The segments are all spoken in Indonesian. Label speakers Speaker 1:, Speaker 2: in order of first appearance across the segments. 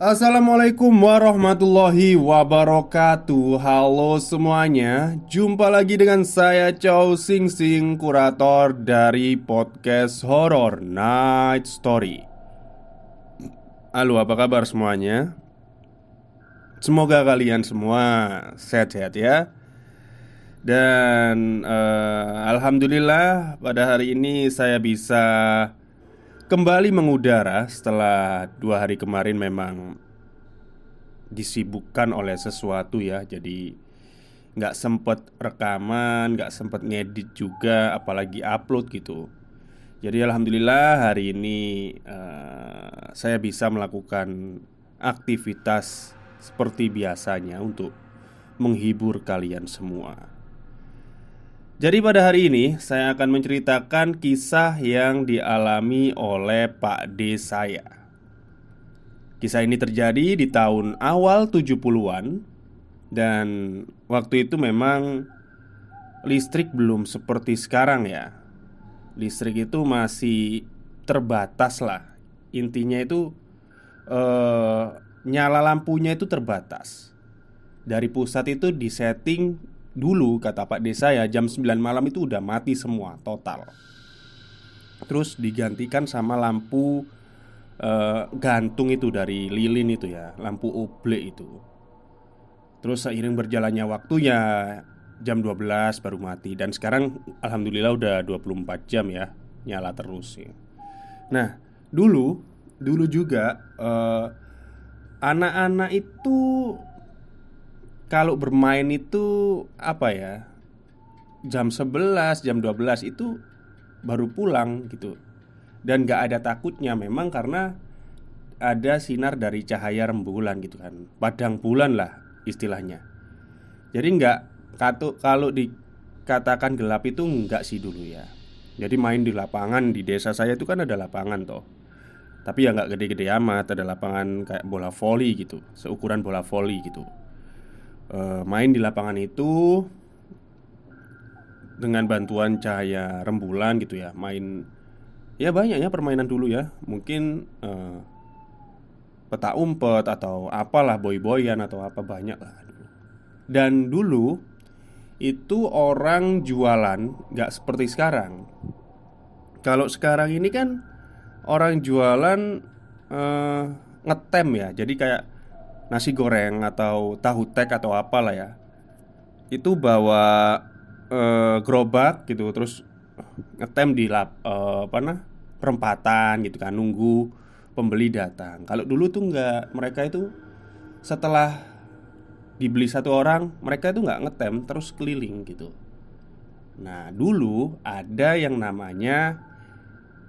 Speaker 1: Assalamualaikum warahmatullahi wabarakatuh Halo semuanya Jumpa lagi dengan saya Chow Sing Sing Kurator dari podcast horror Night Story Halo apa kabar semuanya Semoga kalian semua sehat-sehat ya Dan uh, Alhamdulillah pada hari ini saya bisa Kembali mengudara setelah dua hari kemarin memang disibukkan oleh sesuatu ya Jadi nggak sempet rekaman, nggak sempet ngedit juga apalagi upload gitu Jadi Alhamdulillah hari ini uh, saya bisa melakukan aktivitas seperti biasanya untuk menghibur kalian semua jadi pada hari ini saya akan menceritakan kisah yang dialami oleh Pak D saya. Kisah ini terjadi di tahun awal 70-an dan waktu itu memang listrik belum seperti sekarang ya. Listrik itu masih terbatas lah. Intinya itu eh, nyala lampunya itu terbatas. Dari pusat itu disetting Dulu kata Pak Desa ya jam 9 malam itu udah mati semua total Terus digantikan sama lampu eh, gantung itu dari lilin itu ya Lampu oblek itu Terus seiring berjalannya waktu ya jam 12 baru mati Dan sekarang alhamdulillah udah 24 jam ya nyala terus ya Nah dulu dulu juga eh, anak-anak itu kalau bermain itu apa ya? Jam 11, jam 12 itu baru pulang gitu. Dan gak ada takutnya memang karena ada sinar dari cahaya rembulan gitu kan. Padang bulan lah istilahnya. Jadi nggak kalau dikatakan gelap itu nggak sih dulu ya. Jadi main di lapangan di desa saya itu kan ada lapangan toh. Tapi ya nggak gede-gede amat, ada lapangan kayak bola voli gitu, seukuran bola voli gitu. Eh, main di lapangan itu dengan bantuan cahaya rembulan gitu ya main ya banyaknya permainan dulu ya mungkin uh, eh, peta umpet atau apalah boy-boyan atau apa banyak lah dan dulu itu orang jualan nggak seperti sekarang kalau sekarang ini kan orang jualan uh, ngetem ya jadi kayak nasi goreng atau tahu tek atau apalah ya itu bawa uh, gerobak gitu terus ngetem di lap uh, apa nah perempatan gitu kan nunggu pembeli datang kalau dulu tuh nggak mereka itu setelah dibeli satu orang mereka itu nggak ngetem terus keliling gitu nah dulu ada yang namanya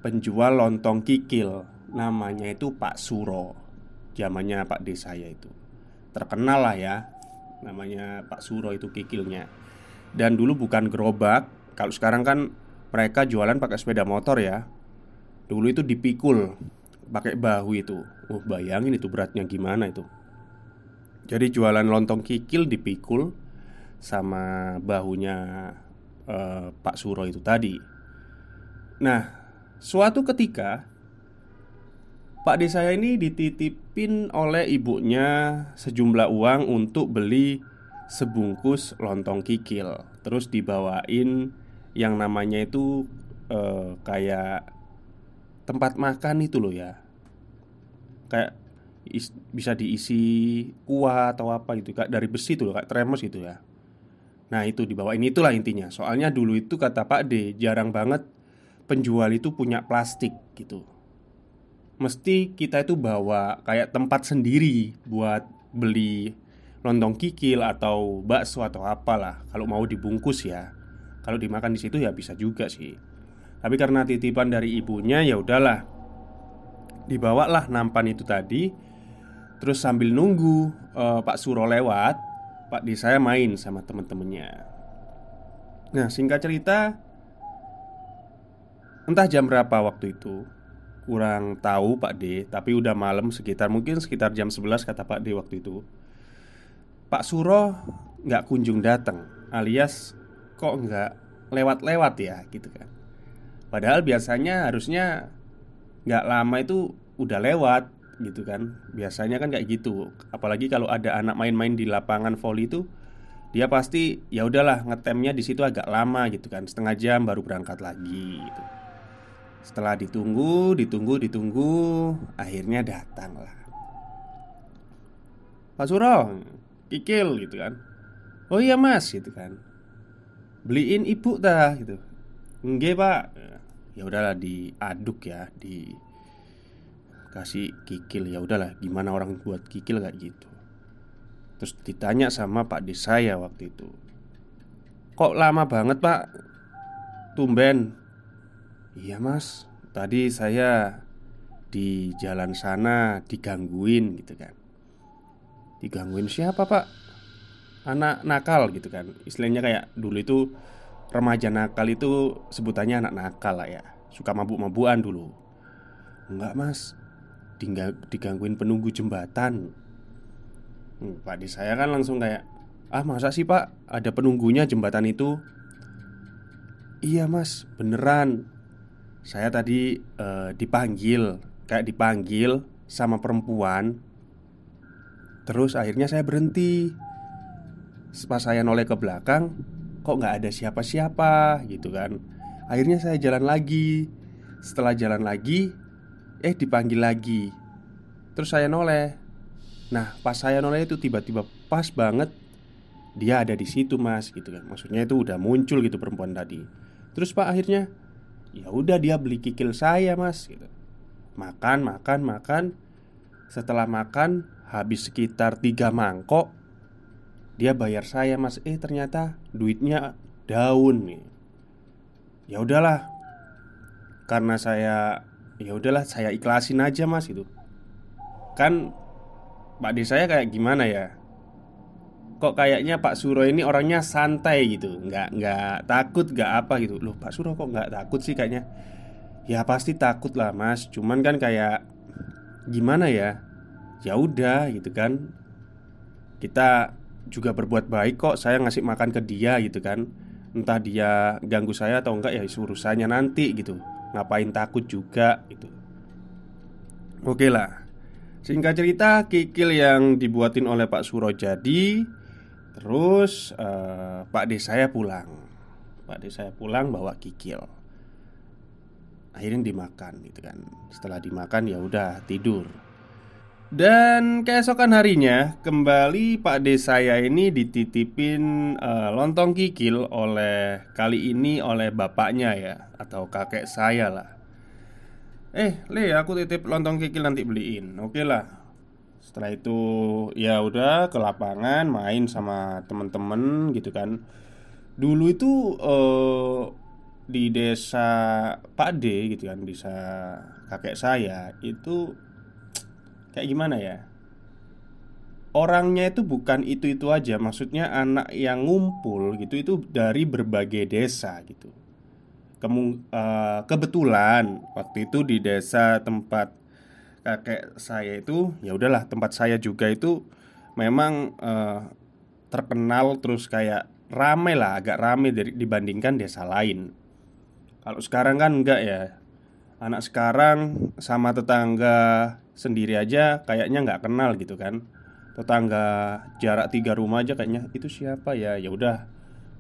Speaker 1: penjual lontong kikil namanya itu Pak Suro zamannya Pak D saya itu terkenal lah ya namanya Pak Suro itu kikilnya dan dulu bukan gerobak kalau sekarang kan mereka jualan pakai sepeda motor ya dulu itu dipikul pakai bahu itu oh bayangin itu beratnya gimana itu jadi jualan lontong kikil dipikul sama bahunya eh, Pak Suro itu tadi nah suatu ketika Pak D saya ini dititipin oleh ibunya sejumlah uang untuk beli sebungkus lontong kikil Terus dibawain yang namanya itu eh, kayak tempat makan itu loh ya Kayak is, bisa diisi kuah atau apa gitu Kak, Dari besi itu loh kayak tremos gitu ya Nah itu dibawain itulah intinya Soalnya dulu itu kata Pak D jarang banget penjual itu punya plastik gitu mesti kita itu bawa kayak tempat sendiri buat beli lontong kikil atau bakso atau apalah kalau mau dibungkus ya. Kalau dimakan di situ ya bisa juga sih. Tapi karena titipan dari ibunya ya udahlah. Dibawalah nampan itu tadi. Terus sambil nunggu uh, Pak Suro lewat, Pak di saya main sama temen-temennya. Nah, singkat cerita, entah jam berapa waktu itu, kurang tahu Pak D Tapi udah malam sekitar mungkin sekitar jam 11 kata Pak D waktu itu Pak Suro nggak kunjung datang alias kok nggak lewat-lewat ya gitu kan Padahal biasanya harusnya nggak lama itu udah lewat gitu kan Biasanya kan kayak gitu Apalagi kalau ada anak main-main di lapangan voli itu dia pasti ya udahlah ngetemnya di situ agak lama gitu kan setengah jam baru berangkat lagi gitu. Setelah ditunggu, hmm. ditunggu, ditunggu, akhirnya datanglah. Pak Surong, hmm. kikil gitu kan. Oh iya mas gitu kan. Beliin ibu dah gitu. Enggak pak. Ya udahlah diaduk ya, di kasih kikil ya udahlah gimana orang buat kikil kayak gitu. Terus ditanya sama Pak Desa ya waktu itu. Kok lama banget, Pak? Tumben Iya mas, tadi saya di jalan sana digangguin gitu kan Digangguin siapa pak? Anak nakal gitu kan Istilahnya kayak dulu itu remaja nakal itu sebutannya anak nakal lah ya Suka mabuk-mabuan dulu Enggak mas, digangguin penunggu jembatan hmm, Pak di saya kan langsung kayak Ah masa sih pak, ada penunggunya jembatan itu? Iya mas, beneran saya tadi uh, dipanggil kayak dipanggil sama perempuan terus akhirnya saya berhenti pas saya noleh ke belakang kok nggak ada siapa-siapa gitu kan akhirnya saya jalan lagi setelah jalan lagi eh dipanggil lagi terus saya noleh nah pas saya noleh itu tiba-tiba pas banget dia ada di situ mas gitu kan maksudnya itu udah muncul gitu perempuan tadi terus pak akhirnya ya udah dia beli kikil saya mas gitu. makan makan makan setelah makan habis sekitar tiga mangkok dia bayar saya mas eh ternyata duitnya daun nih gitu. ya udahlah karena saya ya udahlah saya ikhlasin aja mas itu kan pak saya kayak gimana ya kok kayaknya Pak Suro ini orangnya santai gitu nggak nggak takut nggak apa gitu loh Pak Suro kok nggak takut sih kayaknya ya pasti takut lah Mas cuman kan kayak gimana ya ya udah gitu kan kita juga berbuat baik kok saya ngasih makan ke dia gitu kan entah dia ganggu saya atau enggak ya urusannya nanti gitu ngapain takut juga gitu oke lah singkat cerita kikil yang dibuatin oleh Pak Suro jadi Terus uh, Pak D saya pulang Pak D saya pulang bawa kikil Akhirnya dimakan gitu kan Setelah dimakan ya udah tidur Dan keesokan harinya Kembali Pak D saya ini dititipin uh, lontong kikil oleh Kali ini oleh bapaknya ya Atau kakek saya lah Eh Le aku titip lontong kikil nanti beliin Oke okay lah setelah itu ya udah ke lapangan main sama temen-temen gitu kan dulu itu uh, di desa Pak D gitu kan desa kakek saya itu kayak gimana ya orangnya itu bukan itu itu aja maksudnya anak yang ngumpul gitu itu dari berbagai desa gitu Kemu, uh, eh, kebetulan waktu itu di desa tempat kakek saya itu ya udahlah tempat saya juga itu memang eh, terkenal terus kayak rame lah agak rame dari dibandingkan desa lain kalau sekarang kan enggak ya anak sekarang sama tetangga sendiri aja kayaknya nggak kenal gitu kan tetangga jarak tiga rumah aja kayaknya itu siapa ya ya udah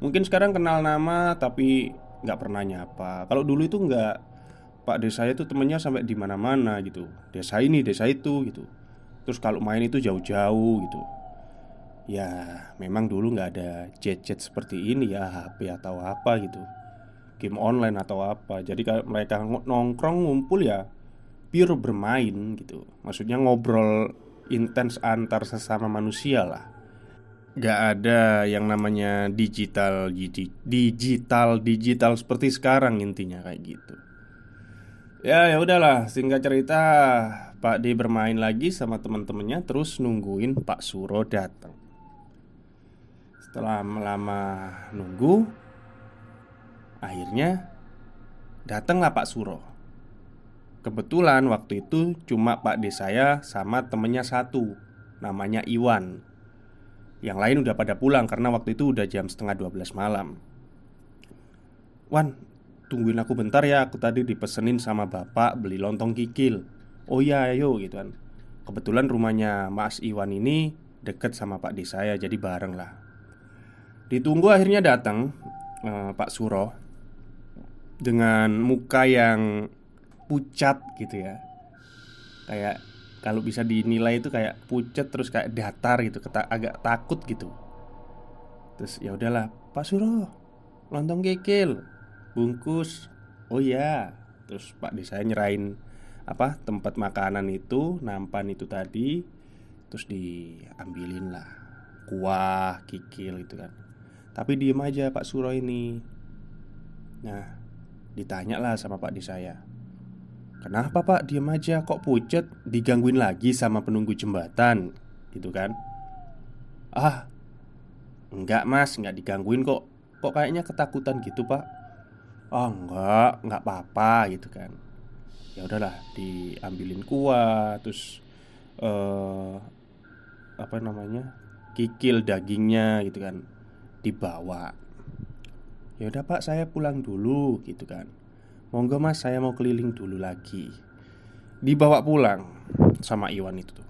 Speaker 1: mungkin sekarang kenal nama tapi nggak pernah nyapa kalau dulu itu nggak Pak desa itu temennya sampai di mana-mana gitu Desa ini, desa itu gitu Terus kalau main itu jauh-jauh gitu Ya memang dulu nggak ada jet-jet seperti ini ya HP atau apa gitu Game online atau apa Jadi kalau mereka nongkrong ngumpul ya Pure bermain gitu Maksudnya ngobrol intens antar sesama manusia lah Gak ada yang namanya digital digital digital seperti sekarang intinya kayak gitu Ya, ya udahlah, singkat cerita, Pak D bermain lagi sama teman-temannya terus nungguin Pak Suro datang. Setelah lama nunggu, akhirnya datanglah Pak Suro. Kebetulan waktu itu cuma Pak D saya sama temennya satu, namanya Iwan. Yang lain udah pada pulang karena waktu itu udah jam setengah 12 malam. Wan, tungguin aku bentar ya aku tadi dipesenin sama bapak beli lontong kikil oh ya ayo gitu kan kebetulan rumahnya Mas Iwan ini deket sama Pak di saya jadi bareng lah ditunggu akhirnya datang eh, Pak Suro dengan muka yang pucat gitu ya kayak kalau bisa dinilai itu kayak pucat terus kayak datar gitu kata agak takut gitu terus ya udahlah Pak Suro lontong kikil bungkus oh ya terus pak di saya nyerain apa tempat makanan itu nampan itu tadi terus diambilin lah kuah kikil gitu kan tapi diem aja Pak Suro ini Nah ditanya lah sama Pak di saya Kenapa Pak diem aja kok pucet digangguin lagi sama penunggu jembatan gitu kan Ah Enggak mas enggak digangguin kok Kok kayaknya ketakutan gitu pak oh enggak enggak apa-apa gitu kan ya udahlah diambilin kuah terus eh, apa namanya kikil dagingnya gitu kan dibawa ya udah pak saya pulang dulu gitu kan monggo mas saya mau keliling dulu lagi dibawa pulang sama Iwan itu tuh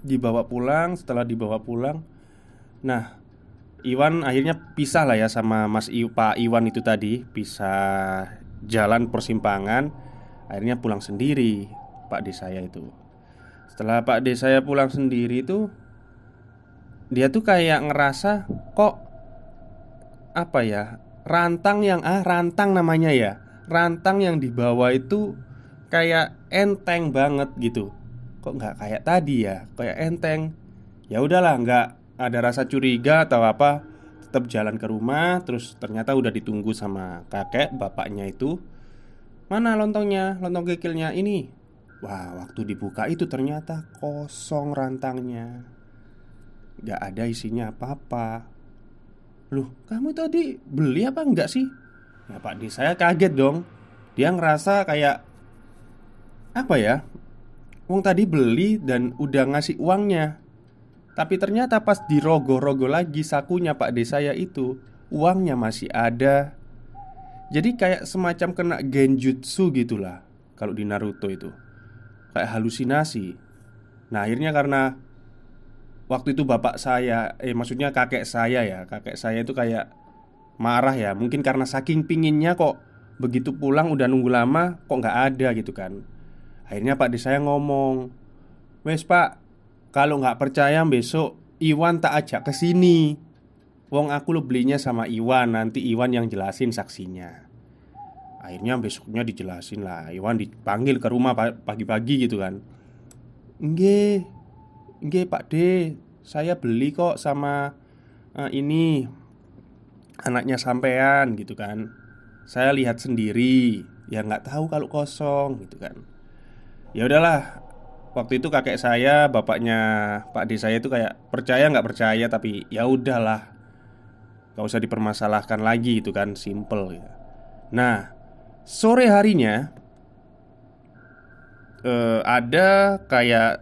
Speaker 1: dibawa pulang setelah dibawa pulang nah Iwan akhirnya pisah lah ya sama Mas I, Pak Iwan itu tadi Pisah jalan persimpangan Akhirnya pulang sendiri Pak D saya itu Setelah Pak D saya pulang sendiri itu Dia tuh kayak ngerasa kok Apa ya Rantang yang ah rantang namanya ya Rantang yang dibawa itu kayak enteng banget gitu Kok nggak kayak tadi ya Kayak enteng Ya udahlah nggak ada rasa curiga atau apa tetap jalan ke rumah terus ternyata udah ditunggu sama kakek bapaknya itu mana lontongnya lontong kekilnya ini wah waktu dibuka itu ternyata kosong rantangnya nggak ada isinya apa-apa Loh, kamu tadi beli apa enggak sih? Ya Pak di saya kaget dong Dia ngerasa kayak Apa ya? uang tadi beli dan udah ngasih uangnya tapi ternyata pas dirogo-rogo lagi sakunya Pak D saya itu Uangnya masih ada Jadi kayak semacam kena genjutsu gitulah Kalau di Naruto itu Kayak halusinasi Nah akhirnya karena Waktu itu bapak saya Eh maksudnya kakek saya ya Kakek saya itu kayak marah ya Mungkin karena saking pinginnya kok Begitu pulang udah nunggu lama Kok nggak ada gitu kan Akhirnya pak D saya ngomong Wes pak kalau nggak percaya besok Iwan tak ajak ke sini. Wong aku lo belinya sama Iwan, nanti Iwan yang jelasin saksinya. Akhirnya besoknya dijelasin lah. Iwan dipanggil ke rumah pagi-pagi gitu kan. Nge, nge Pak D, saya beli kok sama uh, ini anaknya sampean gitu kan. Saya lihat sendiri, ya nggak tahu kalau kosong gitu kan. Ya udahlah, waktu itu kakek saya, bapaknya Pak D saya itu kayak percaya nggak percaya tapi ya udahlah. Gak usah dipermasalahkan lagi itu kan simple ya. Nah, sore harinya eh, ada kayak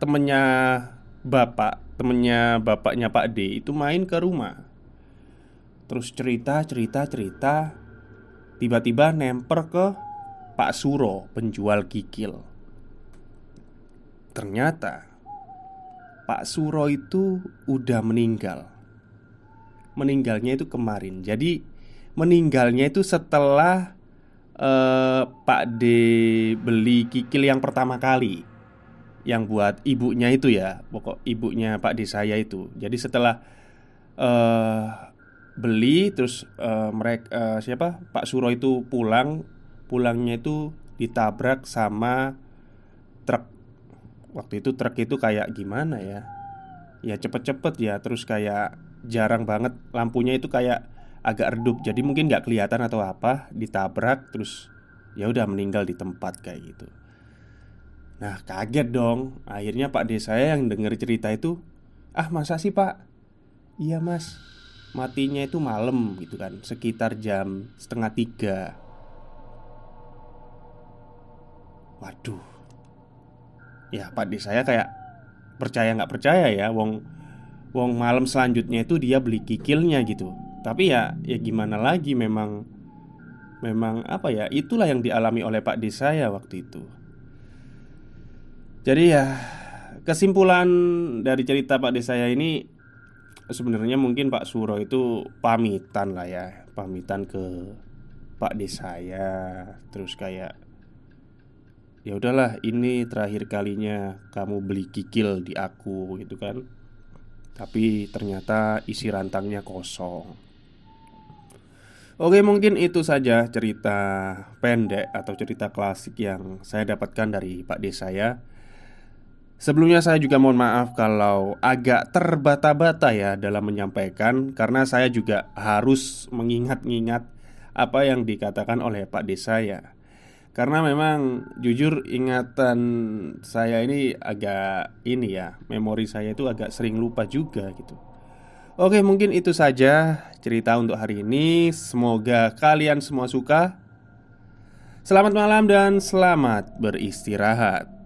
Speaker 1: temennya bapak, temennya bapaknya Pak D itu main ke rumah. Terus cerita, cerita, cerita. Tiba-tiba nemper ke Pak Suro, penjual kikil. Ternyata Pak Suro itu udah meninggal Meninggalnya itu kemarin Jadi meninggalnya itu setelah eh, Pak D beli kikil yang pertama kali Yang buat ibunya itu ya Pokok ibunya Pak D saya itu Jadi setelah eh, beli terus eh, mereka eh, siapa Pak Suro itu pulang Pulangnya itu ditabrak sama truk waktu itu truk itu kayak gimana ya ya cepet-cepet ya terus kayak jarang banget lampunya itu kayak agak redup jadi mungkin nggak kelihatan atau apa ditabrak terus ya udah meninggal di tempat kayak gitu nah kaget dong akhirnya pak Desa saya yang dengar cerita itu ah masa sih pak iya mas matinya itu malam gitu kan sekitar jam setengah tiga waduh ya Pak D saya kayak percaya nggak percaya ya wong wong malam selanjutnya itu dia beli kikilnya gitu tapi ya ya gimana lagi memang memang apa ya itulah yang dialami oleh Pak D saya waktu itu jadi ya kesimpulan dari cerita Pak D saya ini sebenarnya mungkin Pak Suro itu pamitan lah ya pamitan ke Pak D saya terus kayak ya udahlah ini terakhir kalinya kamu beli kikil di aku gitu kan tapi ternyata isi rantangnya kosong Oke mungkin itu saja cerita pendek atau cerita klasik yang saya dapatkan dari Pak D saya Sebelumnya saya juga mohon maaf kalau agak terbata-bata ya dalam menyampaikan Karena saya juga harus mengingat-ingat apa yang dikatakan oleh Pak D saya karena memang jujur ingatan saya ini agak ini ya memori saya itu agak sering lupa juga gitu oke mungkin itu saja cerita untuk hari ini semoga kalian semua suka selamat malam dan selamat beristirahat